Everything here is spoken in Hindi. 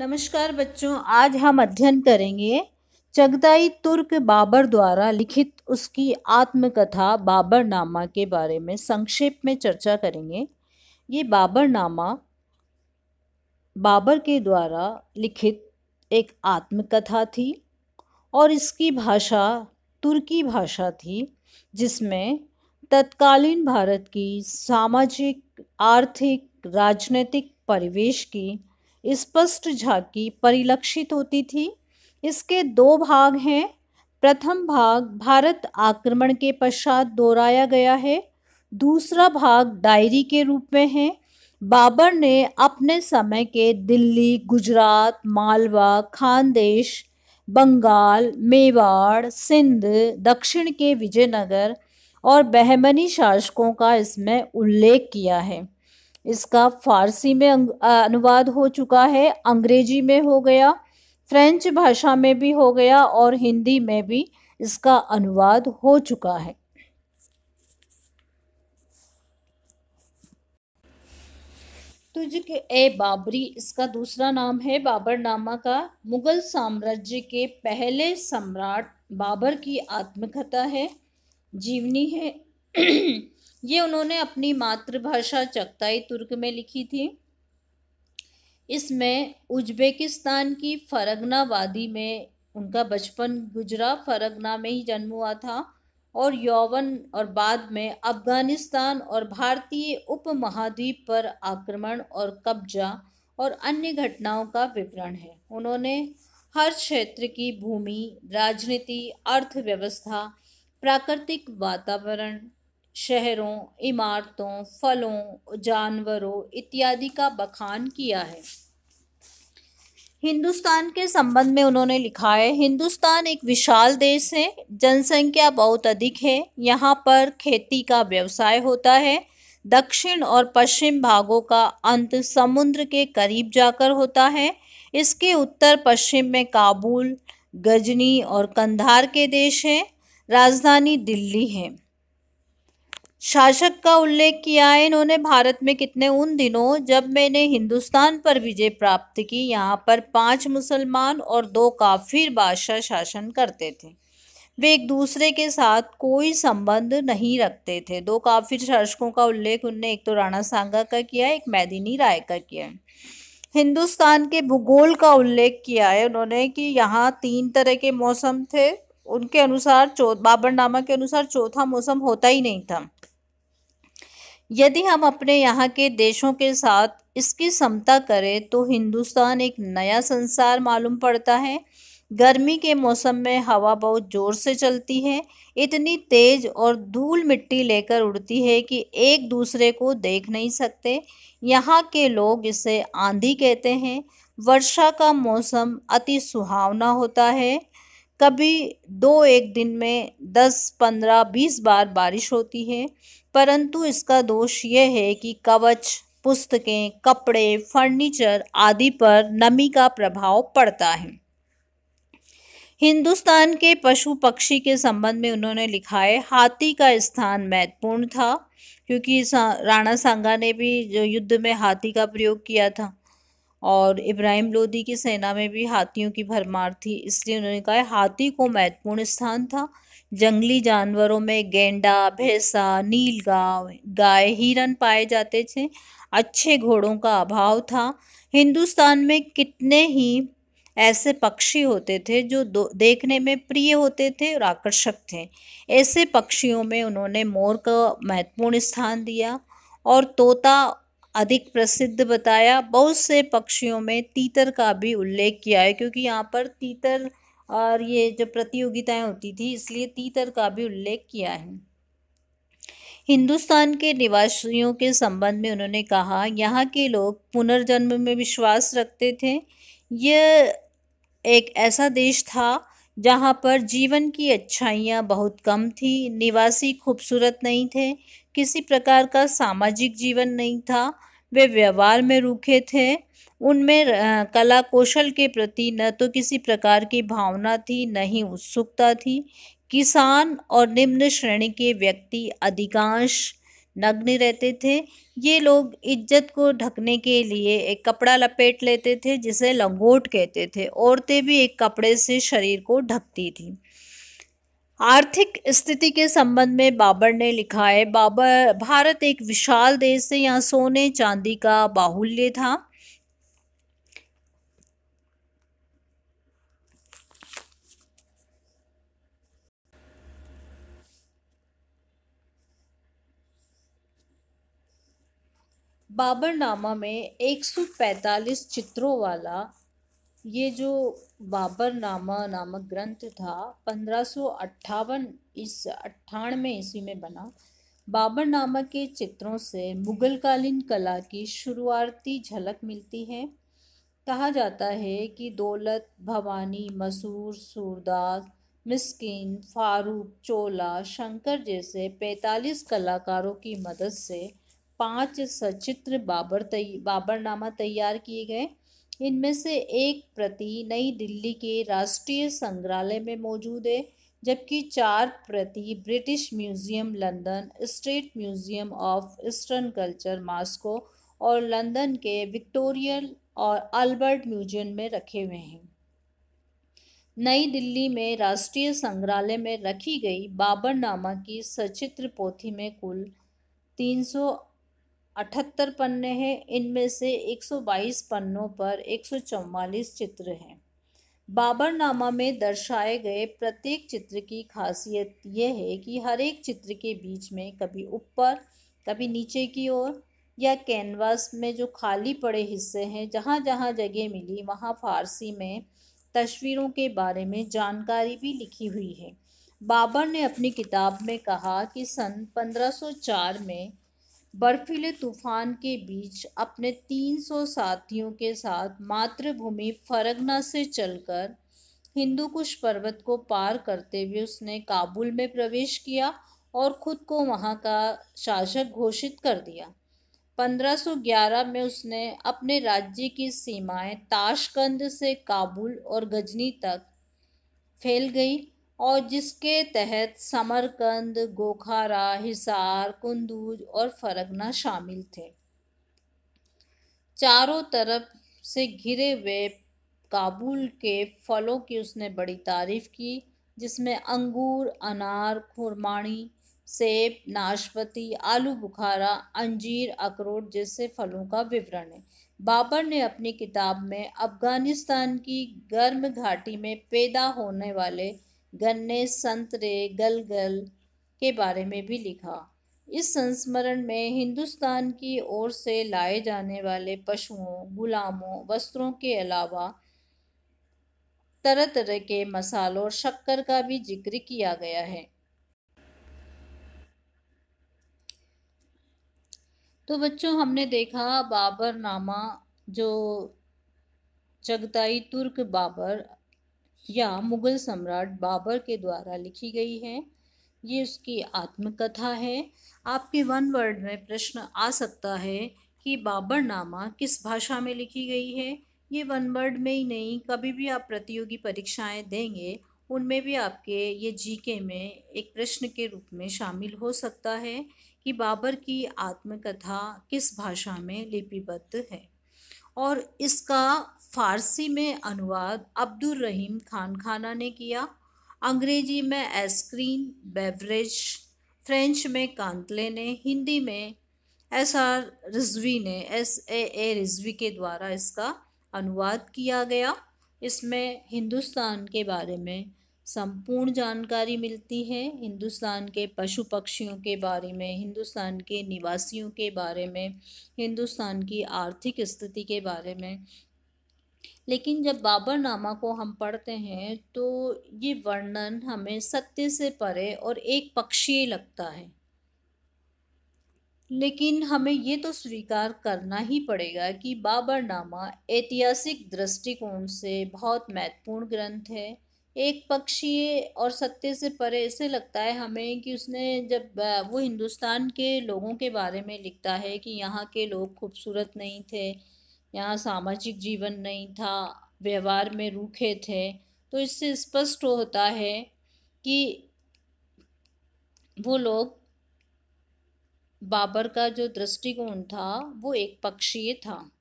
नमस्कार बच्चों आज हम अध्ययन करेंगे चगदाई तुर्क बाबर द्वारा लिखित उसकी आत्मकथा बाबरनामा के बारे में संक्षेप में चर्चा करेंगे ये बाबरनामा बाबर के द्वारा लिखित एक आत्मकथा थी और इसकी भाषा तुर्की भाषा थी जिसमें तत्कालीन भारत की सामाजिक आर्थिक राजनीतिक परिवेश की स्पष्ट झांकी परिलक्षित होती थी इसके दो भाग हैं प्रथम भाग भारत आक्रमण के पश्चात दोहराया गया है दूसरा भाग डायरी के रूप में है बाबर ने अपने समय के दिल्ली गुजरात मालवा खानदेश बंगाल मेवाड़ सिंध दक्षिण के विजयनगर और बहमनी शासकों का इसमें उल्लेख किया है इसका फारसी में अनुवाद हो चुका है अंग्रेजी में हो गया फ्रेंच भाषा में भी हो गया और हिंदी में भी इसका अनुवाद हो चुका है तुझके ए बाबरी इसका दूसरा नाम है बाबरनामा का मुगल साम्राज्य के पहले सम्राट बाबर की आत्मकथा है जीवनी है ये उन्होंने अपनी मातृभाषा चगताई तुर्क में लिखी थी इसमें उज्बेकिस्तान की फरगना वादी में उनका बचपन गुजरा फरगना में ही जन्म हुआ था और यौवन और बाद में अफगानिस्तान और भारतीय उपमहाद्वीप पर आक्रमण और कब्जा और अन्य घटनाओं का विवरण है उन्होंने हर क्षेत्र की भूमि राजनीति अर्थव्यवस्था प्राकृतिक वातावरण शहरों इमारतों फलों जानवरों इत्यादि का बखान किया है हिंदुस्तान के संबंध में उन्होंने लिखा है हिंदुस्तान एक विशाल देश है जनसंख्या बहुत अधिक है यहाँ पर खेती का व्यवसाय होता है दक्षिण और पश्चिम भागों का अंत समुद्र के करीब जाकर होता है इसके उत्तर पश्चिम में काबुल गजनी और कंधार के देश हैं राजधानी दिल्ली है शासक का उल्लेख किया है इन्होंने भारत में कितने उन दिनों जब मैंने हिंदुस्तान पर विजय प्राप्त की यहाँ पर पांच मुसलमान और दो काफिर बादशाह शासन करते थे वे एक दूसरे के साथ कोई संबंध नहीं रखते थे दो काफिर शासकों का उल्लेख उनने एक तो राणा सांगा का किया एक मैदिनी राय का किया है हिंदुस्तान के भूगोल का उल्लेख किया है उन्होंने कि यहाँ तीन तरह के मौसम थे उनके अनुसार चौ बाबरनामा के अनुसार चौथा मौसम होता ही नहीं था यदि हम अपने यहाँ के देशों के साथ इसकी समता करें तो हिंदुस्तान एक नया संसार मालूम पड़ता है गर्मी के मौसम में हवा बहुत ज़ोर से चलती है इतनी तेज और धूल मिट्टी लेकर उड़ती है कि एक दूसरे को देख नहीं सकते यहाँ के लोग इसे आंधी कहते हैं वर्षा का मौसम अति सुहावना होता है कभी दो एक दिन में दस पंद्रह बीस बार बारिश होती है परंतु इसका दोष यह है कि कवच पुस्तकें कपड़े फर्नीचर आदि पर नमी का प्रभाव पड़ता है हिंदुस्तान के पशु पक्षी के संबंध में उन्होंने लिखा है हाथी का स्थान महत्वपूर्ण था क्योंकि राणा सांगा ने भी जो युद्ध में हाथी का प्रयोग किया था और इब्राहिम लोदी की सेना में भी हाथियों की भरमार थी इसलिए उन्होंने कहा हाथी को महत्वपूर्ण स्थान था जंगली जानवरों में गेंडा भैंसा नीलगांव गाय हिरन पाए जाते थे अच्छे घोड़ों का अभाव था हिंदुस्तान में कितने ही ऐसे पक्षी होते थे जो देखने में प्रिय होते थे और आकर्षक थे ऐसे पक्षियों में उन्होंने मोर का महत्वपूर्ण स्थान दिया और तोता अधिक प्रसिद्ध बताया बहुत से पक्षियों में तीतर का भी उल्लेख किया है क्योंकि यहाँ पर तीतर और ये जो प्रतियोगिताएं होती थी इसलिए तीतर का भी उल्लेख किया है हिंदुस्तान के निवासियों के संबंध में उन्होंने कहा यहाँ के लोग पुनर्जन्म में विश्वास रखते थे यह एक ऐसा देश था जहाँ पर जीवन की अच्छाइयाँ बहुत कम थी निवासी खूबसूरत नहीं थे किसी प्रकार का सामाजिक जीवन नहीं था वे व्यवहार में रूखे थे उनमें कला कौशल के प्रति न तो किसी प्रकार की भावना थी न ही उत्सुकता थी किसान और निम्न श्रेणी के व्यक्ति अधिकांश नग्न रहते थे ये लोग इज्जत को ढकने के लिए एक कपड़ा लपेट लेते थे जिसे लंगोट कहते थे औरतें भी एक कपड़े से शरीर को ढकती थीं आर्थिक स्थिति के संबंध में बाबर ने लिखा है बाबर भारत एक विशाल देश थे यहाँ सोने चांदी का बाहुल्य था बाबरनामा में 145 चित्रों वाला ये जो बाबरनामा नामक ग्रंथ था पंद्रह इस अट्ठानवे ईस्वी में बना बाबर नामा के चित्रों से मुगलकालीन कला की शुरुआती झलक मिलती है कहा जाता है कि दौलत भवानी मसूर सूरदास मिस्किन फारूक चोला शंकर जैसे 45 कलाकारों की मदद से पांच सचित्र बाबर तै, बाबरनामा तैयार किए गए इनमें से एक प्रति नई दिल्ली के राष्ट्रीय संग्रहालय में मौजूद है जबकि चार प्रति British Museum London State Museum of Eastern Culture Moscow और लंदन के विक्टोरियल और अल्बर्ट म्यूजियम में रखे हुए हैं नई दिल्ली में राष्ट्रीय संग्रहालय में रखी गई बाबर नामा की सचित्र पोथी में कुल तीन सौ अठहत्तर पन्ने हैं इनमें से 122 पन्नों पर 144 चित्र हैं बाबर नामा में दर्शाए गए प्रत्येक चित्र की खासियत यह है कि हर एक चित्र के बीच में कभी ऊपर कभी नीचे की ओर या कैनवास में जो खाली पड़े हिस्से हैं जहाँ जहाँ जगह मिली वहाँ फारसी में तस्वीरों के बारे में जानकारी भी लिखी हुई है बाबर ने अपनी किताब में कहा कि सन 1504 में बर्फीले तूफान के बीच अपने 300 साथियों के साथ मातृभूमि फरगना से चलकर हिंदू कुश पर्वत को पार करते हुए उसने काबुल में प्रवेश किया और खुद को वहाँ का शासक घोषित कर दिया 1511 में उसने अपने राज्य की सीमाएं ताशकंद से काबुल और गजनी तक फैल गई और जिसके तहत समरकंद गोखारा हिसार कुंदूज और फरगना शामिल थे चारों तरफ से घिरे हुए काबुल के फलों की उसने बड़ी तारीफ की जिसमें अंगूर अनार खुरमाणी सेब नाशपती आलू बुखारा अंजीर अखरोट जैसे फलों का विवरण है बाबर ने अपनी किताब में अफगानिस्तान की गर्म घाटी में पैदा होने वाले गन्ने संतरे गलगल के बारे में भी लिखा इस संस्मरण में हिंदुस्तान की ओर से लाए जाने वाले पशुओं गुलामों वस्त्रों के अलावा तरह तरह के मसालों और शक्कर का भी जिक्र किया गया है तो बच्चों हमने देखा बाबर नामा जो चगताई तुर्क बाबर या मुग़ल सम्राट बाबर के द्वारा लिखी गई है ये उसकी आत्मकथा है आपके वन वर्ड में प्रश्न आ सकता है कि बाबर नामा किस भाषा में लिखी गई है ये वन वर्ड में ही नहीं कभी भी आप प्रतियोगी परीक्षाएं देंगे उनमें भी आपके ये जीके में एक प्रश्न के रूप में शामिल हो सकता है कि बाबर की आत्मकथा किस भाषा में लिपिबद्ध है और इसका फारसी में अनुवाद अब्दुल रहीम खान खाना ने किया अंग्रेजी में एस्क्रीन बेवरेज फ्रेंच में कांतले ने हिंदी में एस आर रिजवी ने एस ए ए रिजवी के द्वारा इसका अनुवाद किया गया इसमें हिंदुस्तान के बारे में संपूर्ण जानकारी मिलती है हिंदुस्तान के पशु पक्षियों के बारे में हिंदुस्तान के निवासियों के बारे में हिंदुस्तान की आर्थिक स्थिति के बारे में लेकिन जब बाबर नामा को हम पढ़ते हैं तो ये वर्णन हमें सत्य से परे और एक पक्षीय लगता है लेकिन हमें ये तो स्वीकार करना ही पड़ेगा कि बाबर नामा ऐतिहासिक दृष्टिकोण से बहुत महत्वपूर्ण ग्रंथ है एक पक्षीय और सत्य से परे ऐसे लगता है हमें कि उसने जब वो हिंदुस्तान के लोगों के बारे में लिखता है कि यहाँ के लोग खूबसूरत नहीं थे यहाँ सामाजिक जीवन नहीं था व्यवहार में रूखे थे तो इससे स्पष्ट होता है कि वो लोग बाबर का जो दृष्टिकोण था वो एक पक्षीय था